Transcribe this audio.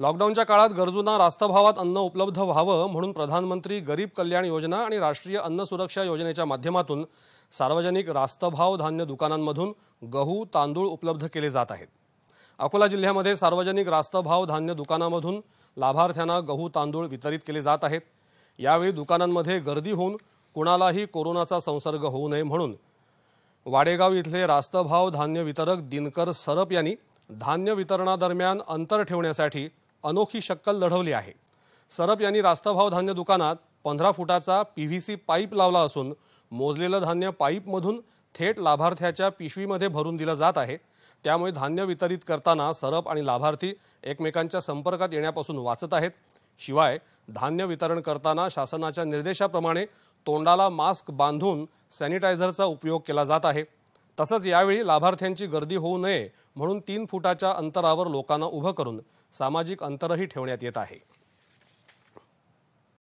लॉकडाऊनच्या काळात गरजूंना रास्तभावात अन्न उपलब्ध व्हावं म्हणून प्रधानमंत्री गरीब कल्याण योजना आणि राष्ट्रीय अन्न सुरक्षा योजनेच्या माध्यमातून सार्वजनिक रास्तभाव धान्य दुकानांमधून गहू तांदूळ उपलब्ध केले जात आहेत अकोला जिल्ह्यामध्ये सार्वजनिक रास्तभाव धान्य दुकानामधून लाभार्थ्यांना गहू तांदूळ वितरित केले जात आहेत यावेळी दुकानांमध्ये गर्दी होऊन कुणालाही कोरोनाचा संसर्ग होऊ नये म्हणून वाडेगाव इथले रास्तभाव धान्य वितरक दिनकर सरप यांनी धान्य वितरणादरम्यान अंतर ठेवण्यासाठी अनोखी शक्कल लढवली आहे सरप यांनी रास्ताभाव धान्य दुकानात पंधरा फुटाचा पी व्ही सी पाईप लावला असून मोजलेलं धान्य पाईपमधून थेट लाभार्थ्याच्या पिशवीमध्ये भरून दिलं जात आहे त्यामुळे धान्य वितरित करताना सरप आणि लाभार्थी एकमेकांच्या संपर्कात येण्यापासून वाचत आहेत शिवाय धान्य वितरण करताना शासनाच्या निर्देशाप्रमाणे तोंडाला मास्क बांधून सॅनिटायझरचा उपयोग केला जात आहे तसंच यावेळी लाभार्थ्यांची गर्दी होऊ नये म्हणून तीन फुटाच्या अंतरावर लोकांना उभं करून सामाजिक अंतरही ठेवण्यात येत आहे